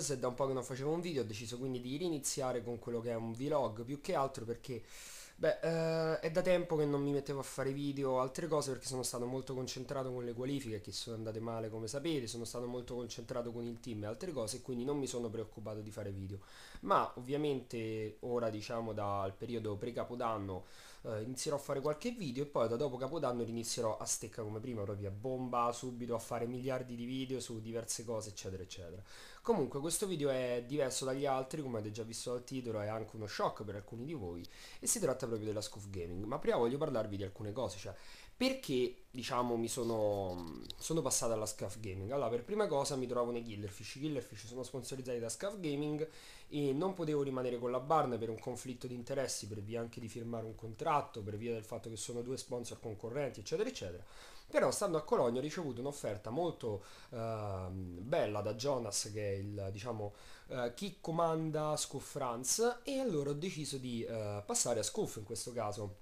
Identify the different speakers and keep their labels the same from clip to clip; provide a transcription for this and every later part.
Speaker 1: se da un po' che non facevo un video ho deciso quindi di riniziare con quello che è un vlog più che altro perché Beh, eh, è da tempo che non mi mettevo a fare video o altre cose perché sono stato molto concentrato con le qualifiche che sono andate male come sapete, sono stato molto concentrato con il team e altre cose quindi non mi sono preoccupato di fare video. Ma ovviamente ora diciamo dal periodo pre-capodanno eh, inizierò a fare qualche video e poi da dopo capodanno inizierò a stecca come prima, proprio a bomba subito a fare miliardi di video su diverse cose eccetera eccetera. Comunque questo video è diverso dagli altri come avete già visto dal titolo, è anche uno shock per alcuni di voi e si tratta proprio della Scoof Gaming, ma prima voglio parlarvi di alcune cose, cioè perché diciamo mi sono, sono passato alla Scoof Gaming. Allora, per prima cosa mi trovo nei Killerfish, i Killerfish sono sponsorizzati da Scoof Gaming e non potevo rimanere con la Barn per un conflitto di interessi, per via anche di firmare un contratto, per via del fatto che sono due sponsor concorrenti, eccetera, eccetera però stando a Cologno ho ricevuto un'offerta molto eh, bella da Jonas che è il diciamo eh, chi comanda Scoop France e allora ho deciso di eh, passare a Scoop in questo caso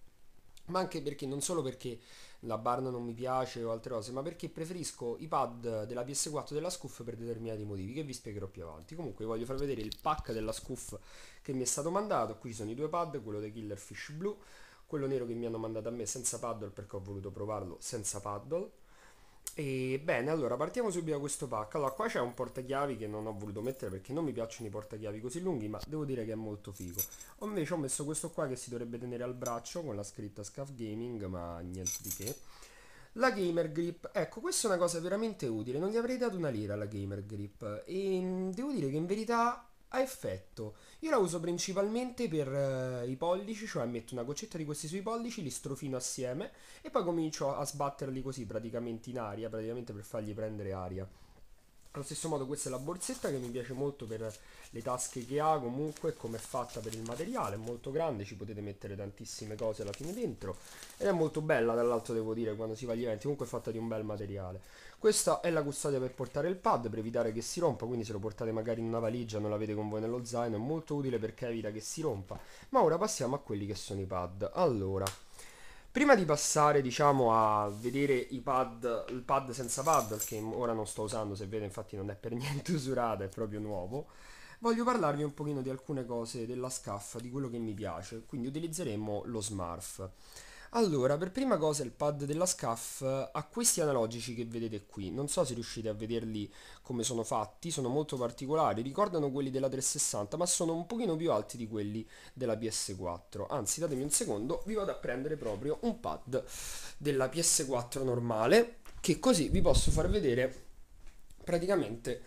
Speaker 1: ma anche perché non solo perché la barna non mi piace o altre cose, ma perché preferisco i pad della PS4 della SCUF per determinati motivi che vi spiegherò più avanti. Comunque vi voglio far vedere il pack della SCUF che mi è stato mandato, qui sono i due pad, quello dei Killer Fish Blue quello nero che mi hanno mandato a me senza paddle perché ho voluto provarlo senza paddle e bene allora partiamo subito da questo pack allora qua c'è un portachiavi che non ho voluto mettere perché non mi piacciono i portachiavi così lunghi ma devo dire che è molto figo ho invece ho messo questo qua che si dovrebbe tenere al braccio con la scritta scaf Gaming ma niente di che la Gamer Grip, ecco questa è una cosa veramente utile, non gli avrei dato una lira alla Gamer Grip e mm, devo dire che in verità a effetto. Io la uso principalmente per eh, i pollici, cioè metto una goccetta di questi sui pollici, li strofino assieme e poi comincio a sbatterli così praticamente in aria, praticamente per fargli prendere aria allo stesso modo questa è la borsetta che mi piace molto per le tasche che ha, comunque come è fatta per il materiale, è molto grande, ci potete mettere tantissime cose alla fine dentro ed è molto bella dall'alto devo dire quando si va agli eventi, comunque è fatta di un bel materiale. Questa è la custodia per portare il pad per evitare che si rompa, quindi se lo portate magari in una valigia non l'avete con voi nello zaino, è molto utile perché evita che si rompa. Ma ora passiamo a quelli che sono i pad. Allora, Prima di passare, diciamo, a vedere i pad, il pad senza pad, che ora non sto usando, se vede, infatti non è per niente usurata, è proprio nuovo, voglio parlarvi un pochino di alcune cose della SCAF, di quello che mi piace, quindi utilizzeremo lo Smurf. Allora, per prima cosa il pad della SCAF ha questi analogici che vedete qui, non so se riuscite a vederli come sono fatti, sono molto particolari, ricordano quelli della 360 ma sono un pochino più alti di quelli della PS4, anzi datemi un secondo, vi vado a prendere proprio un pad della PS4 normale, che così vi posso far vedere praticamente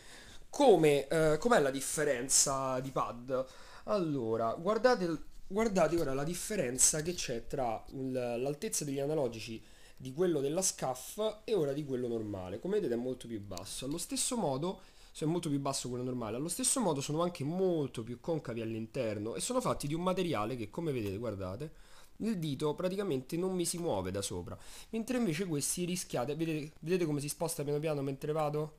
Speaker 1: come, eh, com'è la differenza di pad. Allora, guardate guardate ora la differenza che c'è tra l'altezza degli analogici di quello della SCAF e ora di quello normale. Come vedete è molto più basso. Allo stesso modo, cioè è molto più basso quello normale, allo stesso modo sono anche molto più concavi all'interno e sono fatti di un materiale che come vedete, guardate, il dito praticamente non mi si muove da sopra. Mentre invece questi rischiate, vedete, vedete come si sposta piano piano mentre vado?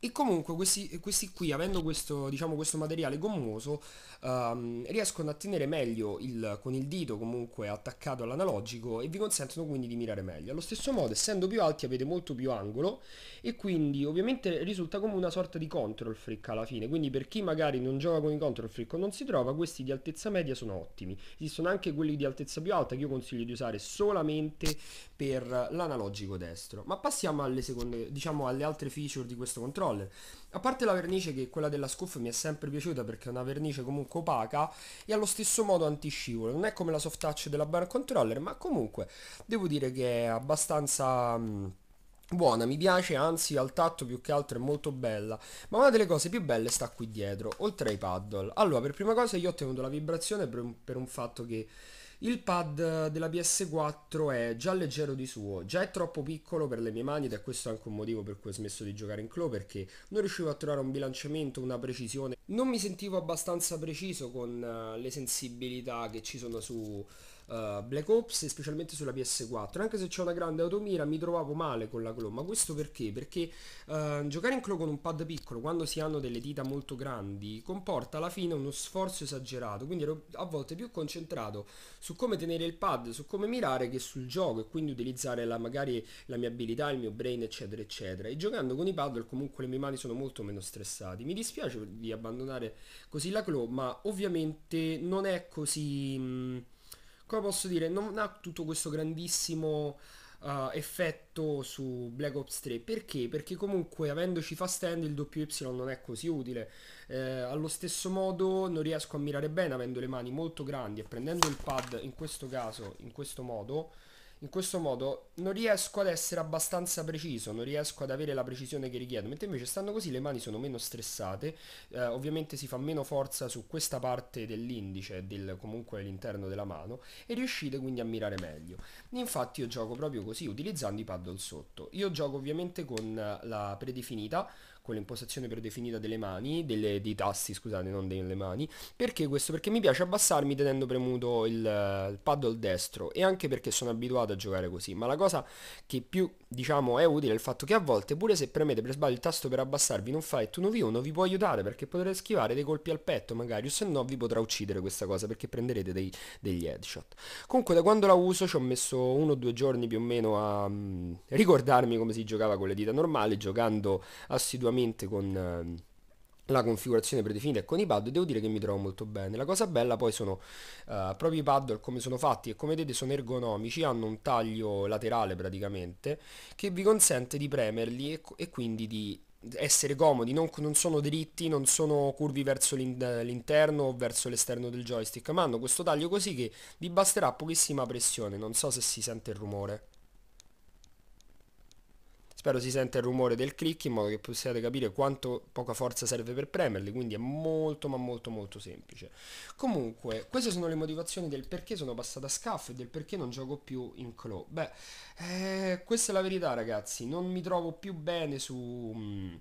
Speaker 1: E comunque questi, questi qui, avendo questo, diciamo, questo materiale gommoso, um, riescono a tenere meglio il, con il dito comunque attaccato all'analogico e vi consentono quindi di mirare meglio. Allo stesso modo, essendo più alti, avete molto più angolo e quindi ovviamente risulta come una sorta di control freak alla fine. Quindi per chi magari non gioca con i control freak o non si trova, questi di altezza media sono ottimi. Esistono anche quelli di altezza più alta che io consiglio di usare solamente per l'analogico destro. Ma passiamo alle, seconde, diciamo, alle altre feature di questo controllo roller a parte la vernice che quella della scuff mi è sempre piaciuta perché è una vernice comunque opaca e allo stesso modo antiscivolo non è come la soft touch della bar controller ma comunque devo dire che è abbastanza mh, mm, buona, mi piace, anzi al tatto più che altro è molto bella, ma una delle cose più belle sta qui dietro, oltre ai paddle. Allora, per prima cosa io ho ottenuto la vibrazione per un, per un fatto che il pad della PS4 è già leggero di suo, già è troppo piccolo per le mie mani ed è questo anche un motivo per cui ho smesso di giocare in Clo perché non riuscivo a trovare un bilanciamento, una precisione. Non mi sentivo abbastanza preciso con eh, le sensibilità che ci sono su eh, Black Ops e specialmente sulla PS4 anche se c'è una grande automira mi trovavo male con la Claw ma questo perché? perché uh, giocare in Claw con un pad piccolo quando si hanno delle dita molto grandi comporta alla fine uno sforzo esagerato quindi ero a volte più concentrato su come tenere il pad su come mirare che sul gioco e quindi utilizzare la, magari la mia abilità il mio brain eccetera eccetera e giocando con i paddle comunque le mie mani sono molto meno stressate mi dispiace di abbandonare così la Claw ma ovviamente non è così... Mh, come posso dire, non ha tutto questo grandissimo uh, effetto su Black Ops 3. Perché? Perché comunque avendoci fast end il WY non è così utile. Eh, allo stesso modo non riesco a mirare bene avendo le mani molto grandi e prendendo il pad in questo caso, in questo modo, in questo modo non riesco ad essere abbastanza preciso, non riesco ad avere la precisione che richiedo, mentre invece stando così le mani sono meno stressate, eh, ovviamente si fa meno forza su questa parte dell'indice, del, comunque all'interno della mano, e riuscite quindi a mirare meglio. Infatti io gioco proprio così, utilizzando i paddle sotto. Io gioco ovviamente con la predefinita, quell'impostazione predefinita delle mani, delle, dei tasti scusate, non delle mani, perché questo? Perché mi piace abbassarmi tenendo premuto il, eh, il paddle destro e anche perché sono abituato a giocare così, ma la cosa che più diciamo è utile è il fatto che a volte pure se premete per sbaglio il tasto per abbassarvi in un fight 1v1 vi può aiutare perché potrete schivare dei colpi al petto magari o se no vi potrà uccidere questa cosa perché prenderete dei, degli headshot. Comunque da quando la uso ci ho messo uno o due giorni più o meno a mh, mm, ricordarmi come si giocava con le dita normali giocando assiduamente finalmente con ehm, la configurazione predefinita e con i pad devo dire che mi trovo molto bene la cosa bella poi sono uh, proprio i pad come sono fatti e come vedete sono ergonomici hanno un taglio laterale praticamente che vi consente di premerli e, e quindi di essere comodi, non, non, sono dritti, non sono curvi verso l'interno o verso l'esterno del joystick, ma hanno questo taglio così che vi basterà pochissima pressione, non so se si sente il rumore. Spero si sente il rumore del click in modo che possiate capire quanto poca forza serve per premerli, quindi è molto ma molto molto semplice. Comunque, queste sono le motivazioni del perché sono passato a scaff e del perché non gioco più in claw. Beh, eh, questa è la verità ragazzi, non mi trovo più bene su... Mh, mm,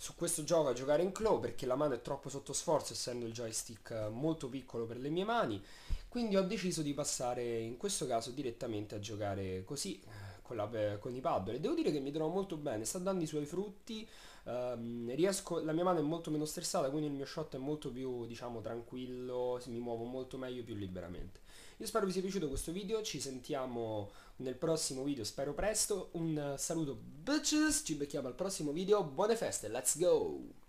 Speaker 1: su questo gioco a giocare in claw perché la mano è troppo sotto sforzo essendo il joystick eh, molto piccolo per le mie mani quindi ho deciso di passare in questo caso direttamente a giocare così con, la, eh, con i paddle e devo dire che mi trovo molto bene, sta dando i suoi frutti, ehm, riesco, la mia mano è molto meno stressata quindi il mio shot è molto più diciamo tranquillo, mi muovo molto meglio più liberamente. Io spero vi sia piaciuto questo video, ci sentiamo nel prossimo video, spero presto, un saluto bitches, ci becchiamo al prossimo video, buone feste, let's go!